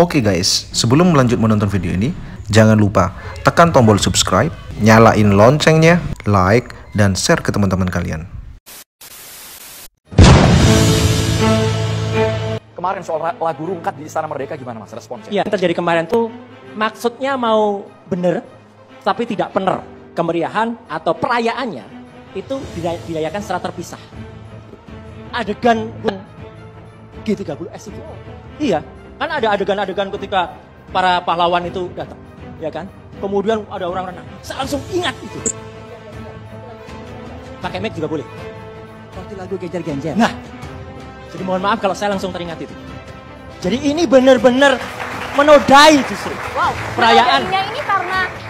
Oke okay guys, sebelum lanjut menonton video ini, jangan lupa tekan tombol subscribe, nyalain loncengnya, like, dan share ke teman-teman kalian. Kemarin soal lagu rungkat di Istana Merdeka gimana mas responsnya? Iya, yang terjadi kemarin tuh maksudnya mau bener, tapi tidak bener. Kemeriahan atau perayaannya itu dirayakan secara terpisah. Adegan G30S itu, eh, iya, Kan ada adegan-adegan ketika para pahlawan itu datang, ya kan? Kemudian ada orang renang. Saya langsung ingat itu. Pakai mic juga boleh. Waktu lagu kejar genjer Nah, jadi mohon maaf kalau saya langsung teringat itu. Jadi ini benar-benar menodai justru wow, perayaan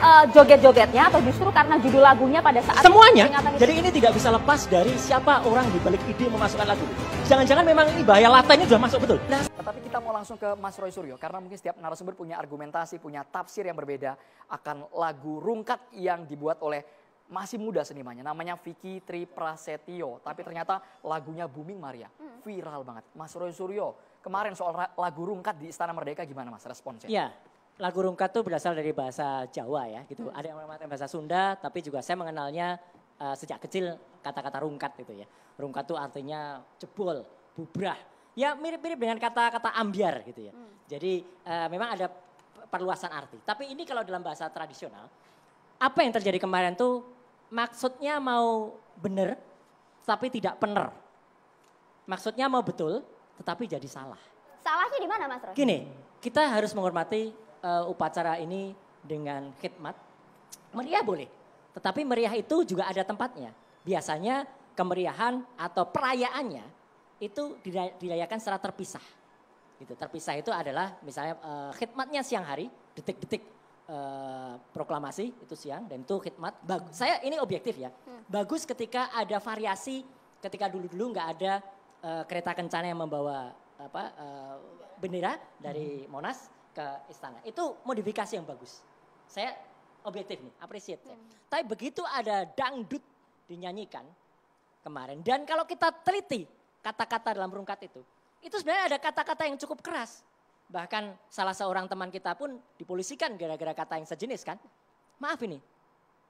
uh, joget-jogetnya atau justru karena judul lagunya pada saat semuanya. Itu? Jadi ini tidak bisa lepas dari siapa orang di balik ide memasukkan lagu. Jangan-jangan memang ini bahaya latanya sudah masuk betul. Nah, tapi kita mau langsung ke Mas Roy Suryo karena mungkin setiap narasumber punya argumentasi, punya tafsir yang berbeda akan lagu rungkat yang dibuat oleh masih muda senimanya namanya Vicky Tri Prasetyo tapi ternyata lagunya booming Maria hmm. viral banget Mas Roy Suryo kemarin soal lagu rungkat di Istana Merdeka gimana Mas responsnya? Iya, lagu rungkat tuh berasal dari bahasa Jawa ya gitu. Hmm. Ada yang mengenalkan bahasa Sunda, tapi juga saya mengenalnya uh, sejak kecil kata-kata rungkat gitu ya. Rungkat tuh artinya jebol, bubrah. Ya mirip-mirip dengan kata-kata ambiar gitu ya. Hmm. Jadi uh, memang ada perluasan arti. Tapi ini kalau dalam bahasa tradisional, apa yang terjadi kemarin tuh maksudnya mau benar tapi tidak pener. Maksudnya mau betul tetapi jadi salah. Salahnya di mana Mas Gini, kita harus menghormati uh, upacara ini dengan khidmat, meriah boleh. Tetapi meriah itu juga ada tempatnya. Biasanya kemeriahan atau perayaannya itu dirayakan secara terpisah. Gitu. Terpisah itu adalah misalnya uh, khidmatnya siang hari, detik-detik uh, proklamasi itu siang dan itu khidmat. Bagus. Saya ini objektif ya. Hmm. Bagus ketika ada variasi, ketika dulu-dulu nggak ada uh, kereta kencana yang membawa apa uh, bendera dari hmm. Monas ke istana. Itu modifikasi yang bagus. Saya objektif nih, appreciate. Ya. Hmm. Tapi begitu ada dangdut dinyanyikan kemarin dan kalau kita teliti kata-kata dalam rungkat itu, itu sebenarnya ada kata-kata yang cukup keras. Bahkan salah seorang teman kita pun dipolisikan gara-gara kata yang sejenis kan. Maaf ini,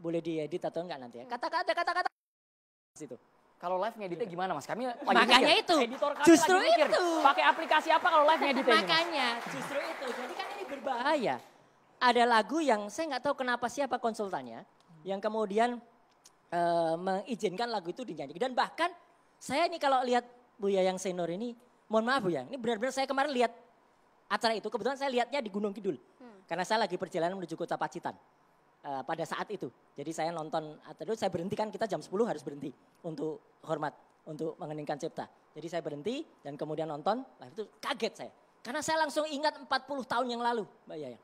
boleh diedit atau enggak nanti ya. Hmm. Kata-kata kata-kata itu kalau live ngeditnya iya. gimana mas? Kami lagi Makanya mikir. itu. Editor kami justru lagi mikir, itu. Pakai aplikasi apa kalau live ngeditnya Makanya justru itu. Jadi kan ini berbahaya. Ada lagu yang saya nggak tahu kenapa siapa konsultannya. Yang kemudian uh, mengizinkan lagu itu dinyanyi. Dan bahkan saya ini kalau lihat Bu Yayang Senor ini. Mohon maaf Yayang. Ini benar-benar saya kemarin lihat acara itu. Kebetulan saya lihatnya di Gunung Kidul. Hmm. Karena saya lagi perjalanan menuju kota Pacitan. Eh, pada saat itu. Jadi saya nonton eh, terus saya berhentikan kita jam 10 harus berhenti untuk hormat untuk mengeningkan cipta. Jadi saya berhenti dan kemudian nonton live itu kaget saya. Karena saya langsung ingat 40 tahun yang lalu Mbak Yayang.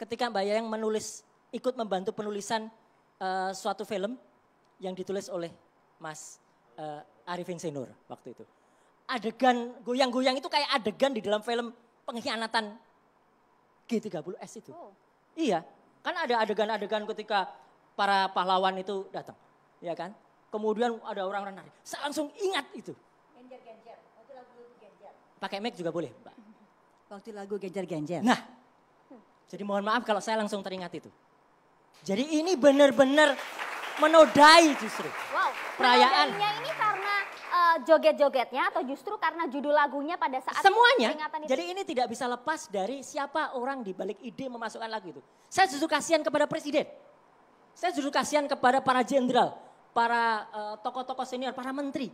Ketika Mbak Yayang menulis ikut membantu penulisan uh, suatu film yang ditulis oleh Mas uh, Arifin Senur waktu itu. Adegan goyang-goyang itu kayak adegan di dalam film pengkhianatan G30S itu. Oh. Iya, Kan ada adegan-adegan ketika para pahlawan itu datang, ya kan? Kemudian ada orang-orang nari. Saya langsung ingat itu. Genjer, genjer. Waktu lagu genjer. Pakai mic juga boleh, Mbak. Waktu lagu genjer-genjer. Nah, jadi mohon maaf kalau saya langsung teringat itu. Jadi ini benar-benar menodai justru. Wow, perayaan. ini joget-jogetnya atau justru karena judul lagunya pada saat semuanya. Itu? Jadi ini tidak bisa lepas dari siapa orang di balik ide memasukkan lagu itu. Saya justru kasihan kepada presiden. Saya justru kasihan kepada para jenderal, para eh, tokoh-tokoh uh, senior, para menteri.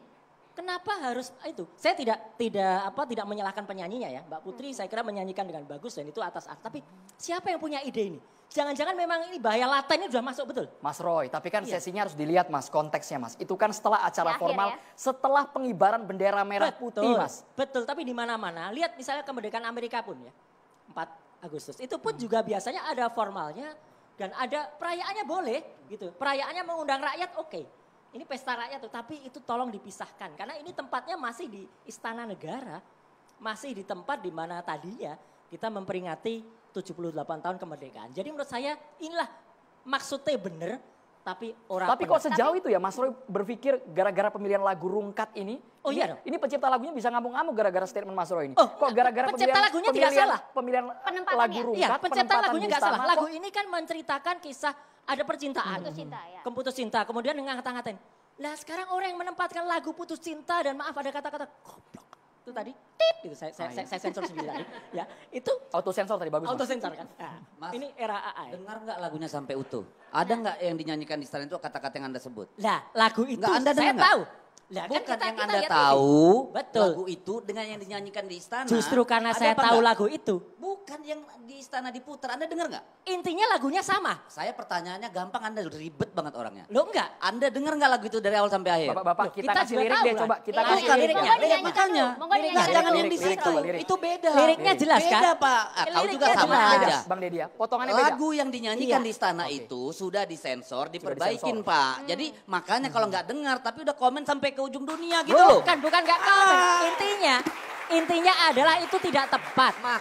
Kenapa harus itu? Saya tidak tidak apa tidak menyalahkan penyanyinya ya, Mbak Putri. Hmm. Saya kira menyanyikan dengan bagus dan itu atas art. Tapi siapa yang punya ide ini? Jangan-jangan memang ini bahaya laten ini sudah masuk betul? Mas Roy, tapi kan iya. sesinya harus dilihat mas konteksnya mas. Itu kan setelah acara formal, ya. setelah pengibaran bendera merah betul, putih mas. Betul, tapi di mana-mana. Lihat misalnya kemerdekaan Amerika pun ya, 4 Agustus. Itu pun hmm. juga biasanya ada formalnya dan ada perayaannya boleh gitu. Perayaannya mengundang rakyat oke. Okay. Ini pesta rakyat tuh, tapi itu tolong dipisahkan karena ini tempatnya masih di istana negara, masih di tempat di mana tadinya kita memperingati 78 tahun kemerdekaan. Jadi menurut saya inilah maksudnya benar tapi orang Tapi kok sejauh tapi, itu ya Mas Roy berpikir gara-gara pemilihan lagu Rungkat ini Oh iya dong. Ini pencipta lagunya bisa ngamuk-ngamuk gara-gara statement Mas Roy ini. Oh, kok gara-gara pencipta lagunya pemilihan, tidak salah. Pemilihan lagu iya, Rungkat. Iya, pencipta lagunya nggak salah. Lagu ini kan menceritakan kisah ada percintaan. Putus cinta ya. Keputus cinta. Kemudian ngangkat-ngangkatin. Nah sekarang orang yang menempatkan lagu putus cinta dan maaf ada kata-kata goblok itu tadi tit gitu saya saya, ah, saya, iya. saya sensor tadi ya itu auto sensor tadi bagus auto sensor kan mas, ini era AI ya? dengar nggak lagunya sampai utuh ada ya. nggak yang dinyanyikan di stadion itu kata-kata yang anda sebut nah lagu itu nggak, anda saya tahu lah kan Bukan kan kita, yang kita Anda tahu betul. lagu itu dengan yang dinyanyikan di istana. Justru karena saya tahu lagu itu. Bukan yang di istana diputar. Anda dengar nggak? Intinya lagunya sama. Saya pertanyaannya gampang Anda ribet banget orangnya. Lo enggak? Anda dengar nggak lagu itu dari awal sampai akhir? Bapak-bapak kita, kita kasih lirik deh coba. Kita eh, kasih liriknya. Lirik makanya. jangan yang di situ. Itu beda. Liriknya jelas kan? Beda Pak. Kau ah, juga sama aja. Bang Dedia, potongannya beda. Lagu yang dinyanyikan iya. di istana itu sudah disensor, diperbaikin Pak. Hmm. Jadi makanya kalau hmm. nggak dengar tapi udah komen sampai ke ujung dunia gitu. Loh. Bukan, bukan nggak komplek. Ah. Intinya, intinya adalah itu tidak tepat. Mak,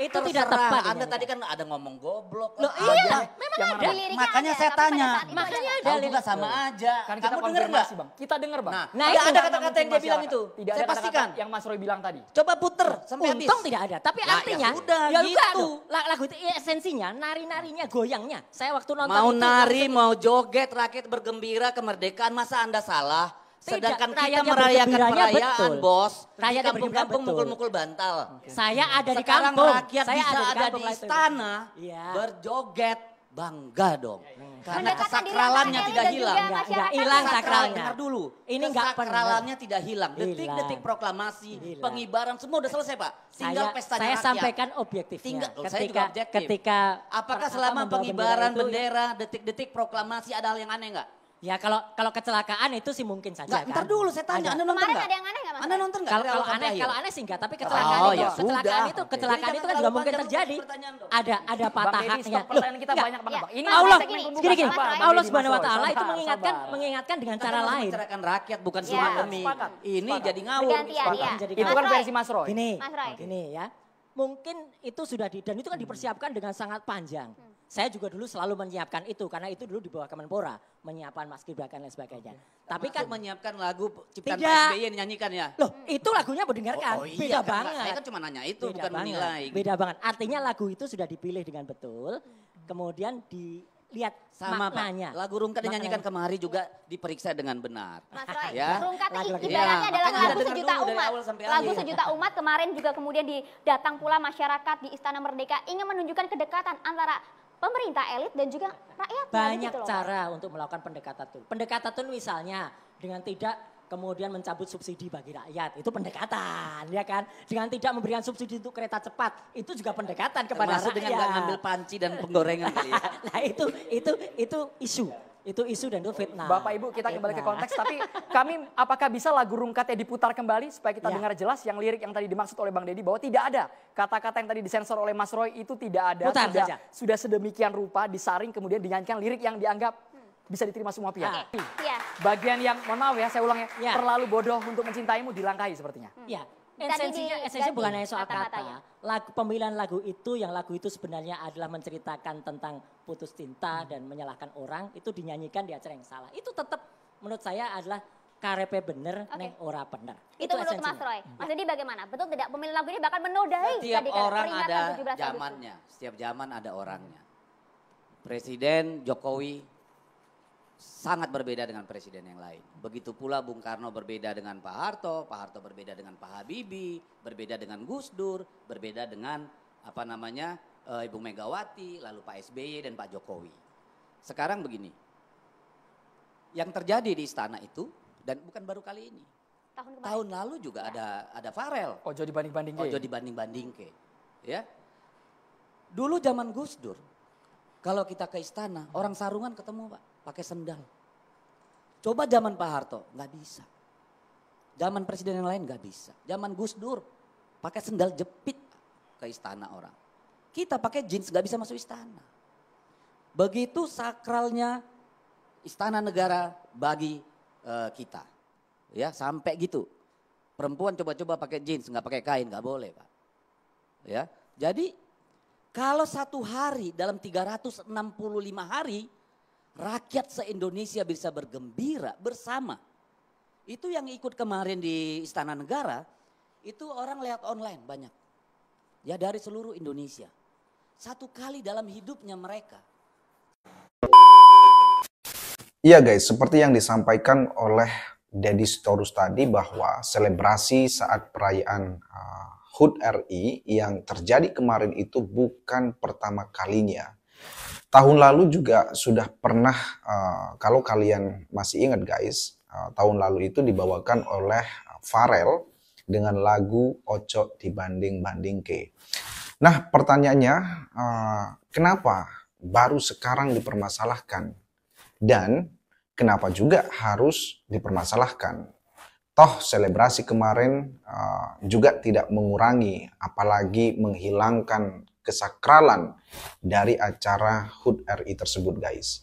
itu Terserah. tidak tepat. Anda tadi kan ada ngomong goblok. Loh, iya, aja. memang Jangan ada. Liriknya makanya ada, saya tanya. Makanya ada. Kamu juga sama aja. Kan kita Kamu dengar gak? Bang. Kita dengar, Bang. Nah, nah itu. ada kata-kata yang dia bilang itu. Tidak saya ada pastikan. Kata yang Mas Roy bilang tadi. Coba puter sampai Untung habis. Untung tidak ada, tapi nah, artinya ya, udah, ya gitu. Lagu, lagu itu iya, esensinya nari-narinya, goyangnya. Saya waktu nonton Mau itu, nari, mau joget, rakyat bergembira, kemerdekaan, masa Anda salah? Sedangkan Tidak, kita merayakan ya, perayaan, betul. Bos. Rakyat kampung-kampung mukul-mukul bantal. Okay. Saya ada di Sekarang kampung. rakyat saya bisa ada di, istana ya. berjoget bangga dong. Iya, iya, iya. Karena kesakralannya ya, tidak hilang. Enggak hilang sakralnya. Dengar dulu. Ini enggak kesakralannya tidak hilang. Detik-detik proklamasi, pengibaran semua sudah selesai, Pak. Tinggal saya, pesta saya sampaikan objektifnya. Tinggal, ketika, saya juga objektif. Ketika apakah selama pengibaran ya. bendera, detik-detik proklamasi ada hal yang aneh enggak? Ya kalau kalau kecelakaan itu sih mungkin saja nggak, kan. Ntar dulu saya tanya, Anda nonton nggak? Anda nonton nggak? Kalau, kalau aneh, kalau ya? aneh sih nggak, tapi oh, kecelakaan oh, itu, ya kecelakaan Udah. itu, kecelakaan Jadi itu kan juga mungkin terjadi. Ada ada patah haknya. kita iya, banyak banget. Ya. Ini Allah, gini gini, Allah Subhanahu Wa Taala itu mengingatkan mengingatkan dengan cara lain. Mencerahkan rakyat bukan iya. surat demi. Ini jadi ngawur. Iya. Itu kan versi Mas Roy. Gini, gini ya. Mungkin itu sudah di, dan itu kan dipersiapkan dengan sangat panjang. Hmm saya juga dulu selalu menyiapkan itu karena itu dulu di bawah Kemenpora menyiapkan Mas Gibran dan lain sebagainya. Okay. Tapi kan menyiapkan lagu ciptaan tidak. Pak SBY yang nyanyikan ya. Loh, itu lagunya mau dengarkan. Oh, oh, iya, beda kan, banget. Saya kan cuma nanya itu beda bukan banget. menilai. Beda banget. Artinya lagu itu sudah dipilih dengan betul, kemudian dilihat sama maknanya. Pak. Lagu Rungkat dinyanyikan kemarin juga diperiksa dengan benar. Mas ya. Rungkat ibaratnya iya. adalah lagu sejuta umat. Lagu akhir. sejuta umat kemarin juga kemudian didatang datang pula masyarakat di Istana Merdeka ingin menunjukkan kedekatan antara pemerintah elit dan juga rakyat. Banyak gitu cara loh. untuk melakukan pendekatan tun. Pendekatan tun misalnya dengan tidak kemudian mencabut subsidi bagi rakyat itu pendekatan ya kan dengan tidak memberikan subsidi untuk kereta cepat itu juga pendekatan kepada Termasuk rakyat dengan ngambil panci dan penggorengan ya. nah itu itu itu isu itu isu dan itu fitnah. Bapak Ibu kita fitnah. kembali ke konteks tapi kami apakah bisa lagu Rungkatnya diputar kembali supaya kita ya. dengar jelas yang lirik yang tadi dimaksud oleh Bang Deddy bahwa tidak ada kata-kata yang tadi disensor oleh Mas Roy itu tidak ada. Putar sudah, saja. sudah sedemikian rupa disaring kemudian dinyanyikan lirik yang dianggap bisa diterima semua pihak. Ya. Bagian yang mohon maaf ya saya ulang ya, ya. terlalu bodoh untuk mencintaimu dilangkahi sepertinya. Ya esensinya esensinya bukan hanya soal kata, kata ya. lagu, pemilihan lagu itu yang lagu itu sebenarnya adalah menceritakan tentang putus cinta hmm. dan menyalahkan orang itu dinyanyikan di acara yang salah itu tetap menurut saya adalah karepe bener okay. neng ora bener itu, itu menurut Mas Roy hmm. Mas Didi bagaimana betul tidak pemilihan lagu ini bahkan menodai setiap orang ada zamannya setiap zaman ada orangnya Presiden Jokowi sangat berbeda dengan presiden yang lain. Begitu pula Bung Karno berbeda dengan Pak Harto, Pak Harto berbeda dengan Pak Habibie, berbeda dengan Gus Dur, berbeda dengan apa namanya eh, Ibu Megawati, lalu Pak SBY dan Pak Jokowi. Sekarang begini, yang terjadi di istana itu dan bukan baru kali ini. Tahun, tahun lalu juga ya. ada ada Farel. oh dibanding banding oh, ke. Ojo dibanding banding ke, ya. Dulu zaman Gus Dur, kalau kita ke istana, orang sarungan ketemu pak pakai sendal. Coba zaman Pak Harto, nggak bisa. Zaman presiden yang lain nggak bisa. Zaman Gus Dur, pakai sendal jepit ke istana orang. Kita pakai jeans nggak bisa masuk istana. Begitu sakralnya istana negara bagi uh, kita, ya sampai gitu. Perempuan coba-coba pakai jeans, nggak pakai kain, nggak boleh pak. Ya, jadi kalau satu hari dalam 365 hari rakyat se-Indonesia bisa bergembira bersama. Itu yang ikut kemarin di Istana Negara, itu orang lihat online banyak. Ya dari seluruh Indonesia. Satu kali dalam hidupnya mereka. Iya guys, seperti yang disampaikan oleh Deddy Storus tadi bahwa selebrasi saat perayaan uh, HUT RI yang terjadi kemarin itu bukan pertama kalinya. Tahun lalu juga sudah pernah, uh, kalau kalian masih ingat guys, uh, tahun lalu itu dibawakan oleh Farel dengan lagu Oco Dibanding banding ke Nah pertanyaannya, uh, kenapa baru sekarang dipermasalahkan? Dan kenapa juga harus dipermasalahkan? Toh selebrasi kemarin uh, juga tidak mengurangi, apalagi menghilangkan kesakralan dari acara HUT RI tersebut guys.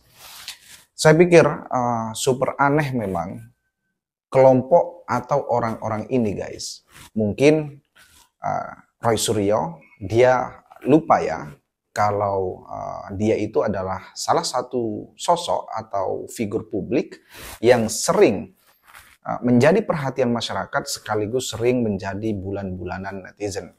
Saya pikir uh, super aneh memang kelompok atau orang-orang ini guys. Mungkin uh, Roy Suryo dia lupa ya kalau uh, dia itu adalah salah satu sosok atau figur publik yang sering menjadi perhatian masyarakat sekaligus sering menjadi bulan-bulanan netizen.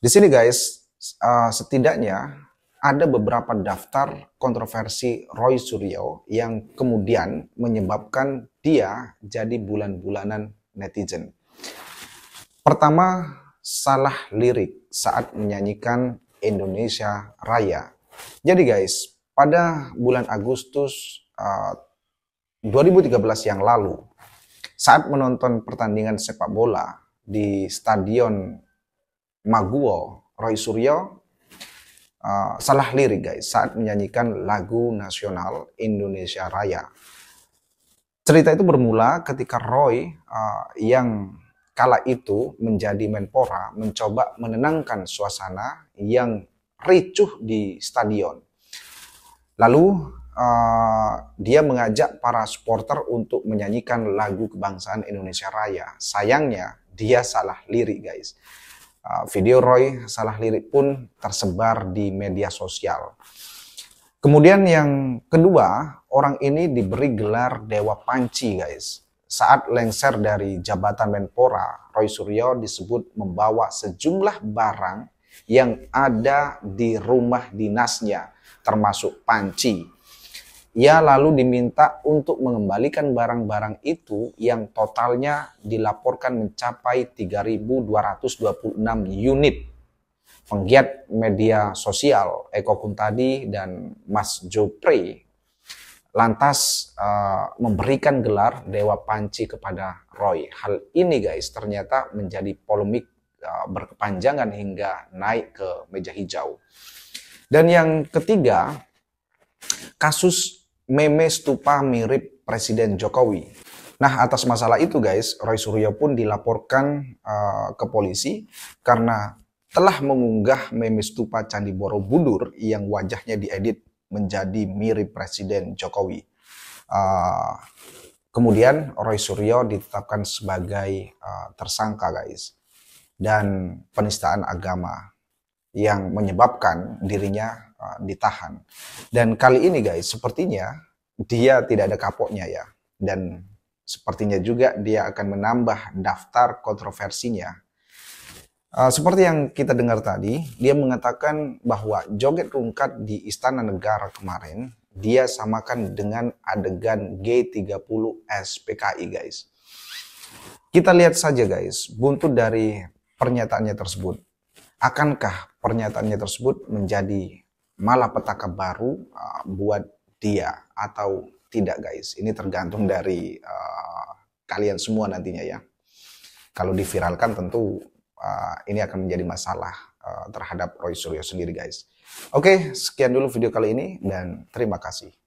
Di sini guys, Ah, setidaknya ada beberapa daftar kontroversi Roy Suryo yang kemudian menyebabkan dia jadi bulan-bulanan netizen. Pertama, salah lirik saat menyanyikan Indonesia Raya. Jadi guys, pada bulan Agustus uh, ah, 2013 yang lalu, saat menonton pertandingan sepak bola di Stadion Maguwo Roy Suryo uh, salah lirik guys saat menyanyikan lagu nasional Indonesia Raya. Cerita itu bermula ketika Roy uh, yang kala itu menjadi Menpora mencoba menenangkan suasana yang ricuh di stadion. Lalu Uh, dia mengajak para supporter untuk menyanyikan lagu kebangsaan Indonesia Raya. Sayangnya, dia salah lirik, guys. Ah, video Roy salah lirik pun tersebar di media sosial. Kemudian yang kedua, orang ini diberi gelar Dewa Panci guys. Saat lengser dari jabatan Menpora, Roy Suryo disebut membawa sejumlah barang yang ada di rumah dinasnya, termasuk panci ia lalu diminta untuk mengembalikan barang-barang itu yang totalnya dilaporkan mencapai 3.226 unit. Penggiat media sosial Eko Kuntadi dan Mas Jopri lantas uh, memberikan gelar Dewa Panci kepada Roy. Hal ini guys ternyata menjadi polemik uh, berkepanjangan hingga naik ke meja hijau. Dan yang ketiga, kasus meme stupa mirip Presiden Jokowi. Nah, atas masalah itu guys, Roy Suryo pun dilaporkan uh, ke polisi karena telah mengunggah meme stupa Candi Borobudur yang wajahnya diedit menjadi mirip Presiden Jokowi. Uh, kemudian Roy Suryo ditetapkan sebagai uh, tersangka guys dan penistaan agama yang menyebabkan dirinya Ah, ditahan. Dan kali ini guys, sepertinya dia tidak ada kapoknya ya. Dan sepertinya juga dia akan menambah daftar kontroversinya. Uh, seperti yang kita dengar tadi, dia mengatakan bahwa joget rungkat di Istana Negara kemarin dia samakan dengan adegan G30 SPKI guys. Kita lihat saja guys, buntut dari pernyataannya tersebut. Akankah pernyataannya tersebut menjadi malah petaka baru uh, buat dia atau tidak guys. Ini tergantung dari uh, kalian semua nantinya ya. Kalau diviralkan tentu uh, ini akan menjadi masalah uh, terhadap Roy Suryo sendiri guys. Oke, sekian dulu video kali ini dan terima kasih.